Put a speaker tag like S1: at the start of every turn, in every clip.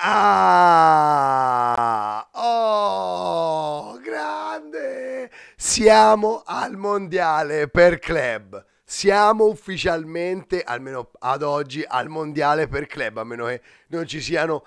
S1: Ah! Oh, grande! Siamo al mondiale per club. Siamo ufficialmente, almeno ad oggi, al mondiale per club, a meno che non ci siano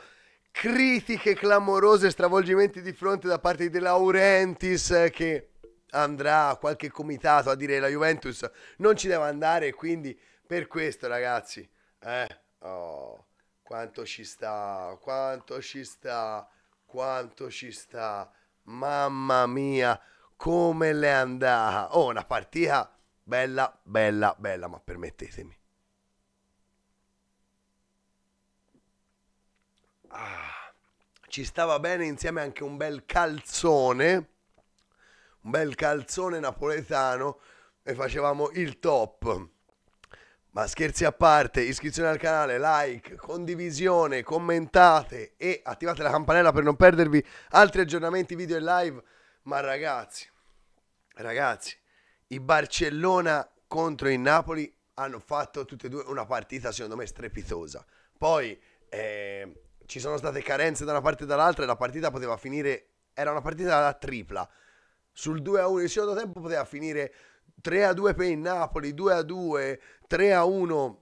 S1: critiche clamorose, stravolgimenti di fronte da parte di Laurentiis che andrà a qualche comitato a dire la Juventus non ci deve andare, quindi per questo ragazzi, eh, oh. Quanto ci sta, quanto ci sta, quanto ci sta. Mamma mia, come le andata. Oh, una partita bella, bella, bella, ma permettetemi. Ah, ci stava bene insieme anche un bel calzone, un bel calzone napoletano e facevamo il top. Ma scherzi a parte, iscrizione al canale, like, condivisione, commentate e attivate la campanella per non perdervi altri aggiornamenti video e live. Ma ragazzi, ragazzi, i Barcellona contro il Napoli hanno fatto tutte e due una partita secondo me strepitosa. Poi eh, ci sono state carenze da una parte e dall'altra e la partita poteva finire, era una partita da tripla. Sul 2-1 il secondo tempo poteva finire 3 a 2 per il Napoli, 2 a 2, 3 a 1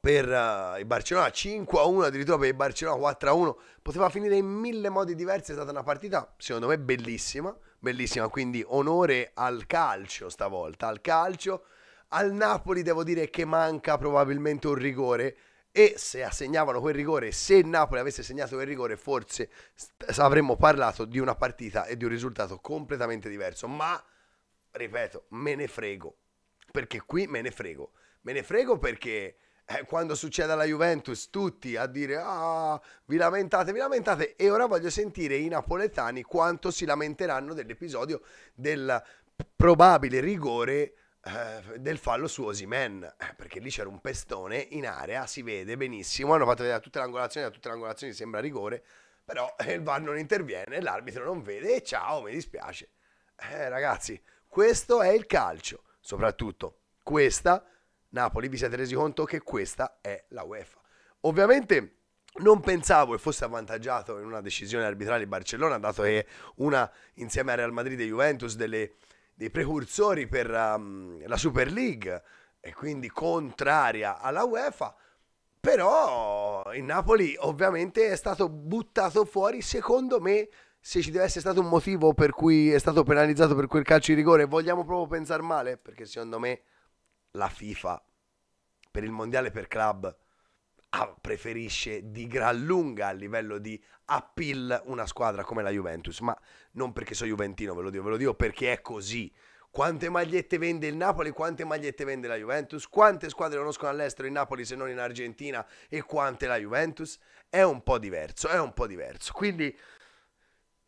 S1: per uh, il Barcellona, 5 a 1 addirittura per il Barcellona, 4 a 1, poteva finire in mille modi diversi, è stata una partita secondo me bellissima, bellissima, quindi onore al calcio stavolta, al calcio, al Napoli devo dire che manca probabilmente un rigore e se assegnavano quel rigore, se il Napoli avesse segnato quel rigore forse avremmo parlato di una partita e di un risultato completamente diverso, ma ripeto, me ne frego. Perché qui me ne frego. Me ne frego perché eh, quando succede alla Juventus tutti a dire ah, vi lamentate, vi lamentate. E ora voglio sentire i napoletani quanto si lamenteranno dell'episodio del probabile rigore eh, del fallo su Osimen eh, perché lì c'era un pestone in area si vede benissimo hanno fatto vedere tutte le angolazioni da tutte le angolazioni sembra rigore però eh, il VAR non interviene l'arbitro non vede e ciao mi dispiace eh, ragazzi questo è il calcio, soprattutto questa, Napoli, vi siete resi conto che questa è la UEFA. Ovviamente non pensavo che fosse avvantaggiato in una decisione arbitrale Barcellona, dato che una insieme a Real Madrid e Juventus delle, dei precursori per um, la Super League e quindi contraria alla UEFA, però il Napoli ovviamente è stato buttato fuori secondo me se ci deve essere stato un motivo per cui è stato penalizzato per quel calcio di rigore, vogliamo proprio pensare male? Perché secondo me la FIFA per il mondiale per club ah, preferisce di gran lunga a livello di appeal una squadra come la Juventus, ma non perché sono Juventino, ve lo dico, ve lo dico perché è così. Quante magliette vende il Napoli, quante magliette vende la Juventus, quante squadre conoscono all'estero il Napoli se non in Argentina e quante la Juventus? È un po' diverso, è un po' diverso. Quindi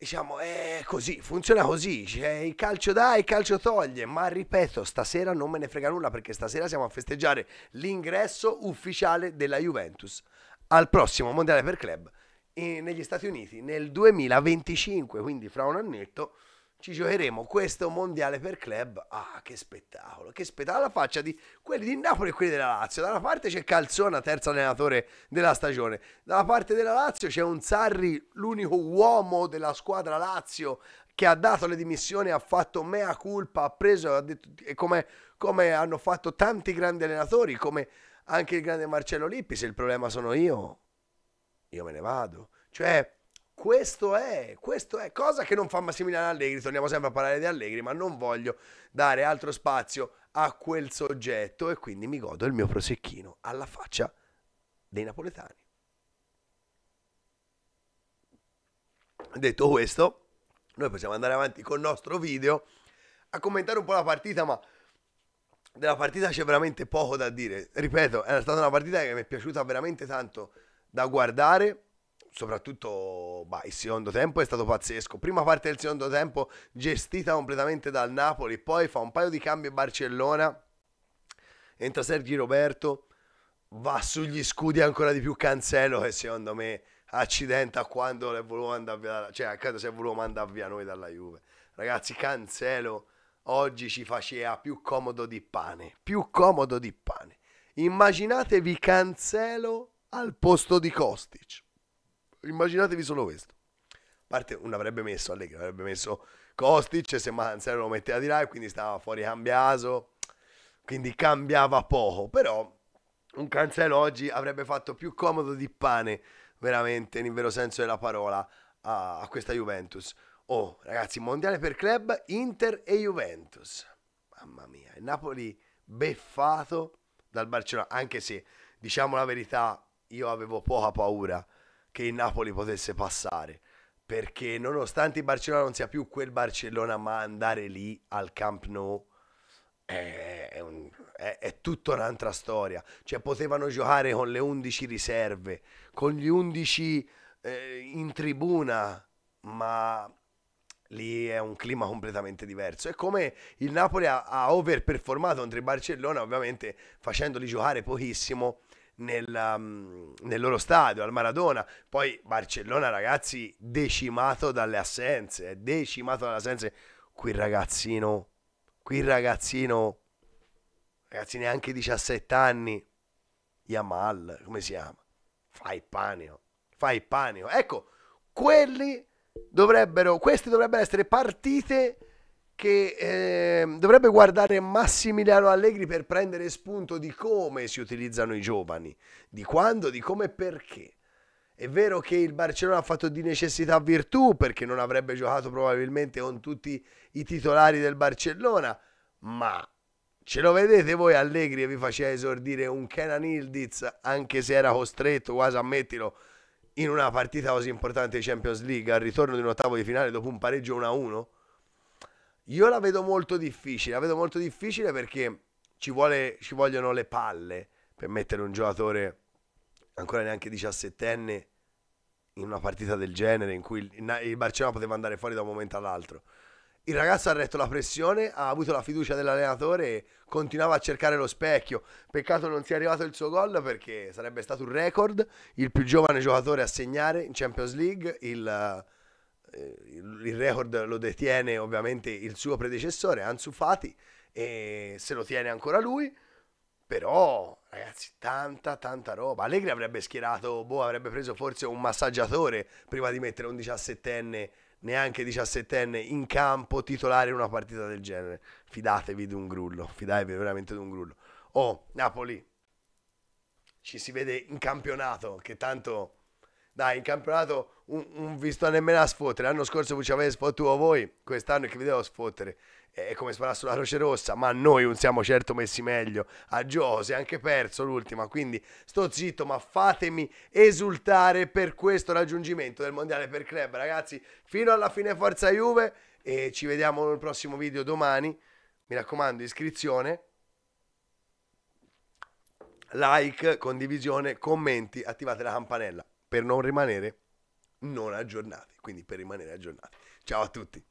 S1: diciamo è così, funziona così, cioè, il calcio dà, il calcio toglie, ma ripeto, stasera non me ne frega nulla perché stasera siamo a festeggiare l'ingresso ufficiale della Juventus al prossimo Mondiale per Club in, eh, negli Stati Uniti nel 2025, quindi fra un annetto ci giocheremo questo mondiale per club. Ah, che spettacolo! Che spettacolo La faccia di quelli di Napoli e quelli della Lazio. Da una parte c'è Calzona, terzo allenatore della stagione, dalla parte della Lazio c'è un Sarri, l'unico uomo della squadra Lazio che ha dato le dimissioni, ha fatto mea culpa, ha preso, ha detto, come, come hanno fatto tanti grandi allenatori, come anche il grande Marcello Lippi, se il problema sono io, io me ne vado. Cioè, questo è, questo è, cosa che non fa Massimiliano Allegri, torniamo sempre a parlare di Allegri, ma non voglio dare altro spazio a quel soggetto e quindi mi godo il mio prosecchino alla faccia dei napoletani. Detto questo, noi possiamo andare avanti col nostro video a commentare un po' la partita, ma della partita c'è veramente poco da dire. Ripeto, è stata una partita che mi è piaciuta veramente tanto da guardare soprattutto bah, il secondo tempo è stato pazzesco. Prima parte del secondo tempo gestita completamente dal Napoli, poi fa un paio di cambi Barcellona, entra Sergi Roberto, va sugli scudi ancora di più Cancelo e secondo me accidenta quando, voluto andare via, cioè, quando si è voluto mandare via noi dalla Juve. Ragazzi, Cancelo oggi ci faceva più comodo di pane, più comodo di pane. Immaginatevi Cancelo al posto di Kostic immaginatevi solo questo. A parte non avrebbe messo Allegri, avrebbe messo Kostic, se Manzano lo metteva di là e quindi stava fuori cambiato, quindi cambiava poco, però un Cancelo oggi avrebbe fatto più comodo di pane, veramente, nel vero senso della parola, a, a questa Juventus. Oh, ragazzi, mondiale per club, Inter e Juventus. Mamma mia, il Napoli beffato dal Barcellona, anche se, diciamo la verità, io avevo poca paura che il Napoli potesse passare perché nonostante il Barcellona non sia più quel Barcellona, ma andare lì al Camp Nou è, è, un, è, è tutta un'altra storia. Cioè potevano giocare con le 11 riserve, con gli 11 eh, in tribuna, ma lì è un clima completamente diverso. È come il Napoli ha, ha overperformato contro il Barcellona, ovviamente facendoli giocare pochissimo nel, um, nel, loro stadio, al Maradona. Poi Barcellona, ragazzi, decimato dalle assenze, eh, decimato dalle assenze. Qui ragazzino, qui ragazzino, ragazzi neanche 17 anni, Yamal, come si chiama? Fai panico, fai panico. Ecco, quelli dovrebbero, queste dovrebbero essere partite che eh, dovrebbe guardare Massimiliano Allegri per prendere spunto di come si utilizzano i giovani, di quando, di come e perché. È vero che il Barcellona ha fatto di necessità virtù perché non avrebbe giocato probabilmente con tutti i titolari del Barcellona, ma ce lo vedete voi Allegri e vi faceva esordire un Kenan Ildiz anche se era costretto, quasi ammettilo, in una partita così importante di Champions League al ritorno di un ottavo di finale dopo un pareggio 1-1? Io la vedo molto difficile, la vedo molto difficile perché ci, vuole, ci vogliono le palle per mettere un giocatore ancora neanche 17enne in una partita del genere in cui il Barcellona poteva andare fuori da un momento all'altro. Il ragazzo ha retto la pressione, ha avuto la fiducia dell'allenatore e continuava a cercare lo specchio. Peccato non sia arrivato il suo gol perché sarebbe stato un record, il più giovane giocatore a segnare in Champions League, il, eh, il record lo detiene ovviamente il suo predecessore Ansu Fati e se lo tiene ancora lui però ragazzi tanta tanta roba Allegri avrebbe schierato boh avrebbe preso forse un massaggiatore prima di mettere un 17enne neanche 17enne in campo titolare in una partita del genere fidatevi di un grullo fidatevi veramente di un grullo oh Napoli ci si vede in campionato che tanto dai, in campionato un, un vi sto nemmeno a sfottere. L'anno scorso ci avete sfottuto voi, quest'anno che vi devo sfottere. È come sparare sulla Croce Rossa, ma noi non siamo certo messi meglio. A Gio è anche perso l'ultima, quindi sto zitto, ma fatemi esultare per questo raggiungimento del Mondiale per Club. Ragazzi, fino alla fine Forza Juve e ci vediamo nel prossimo video domani. Mi raccomando, iscrizione like, condivisione, commenti, attivate la campanella per non rimanere non aggiornati, quindi per rimanere aggiornati. Ciao a tutti!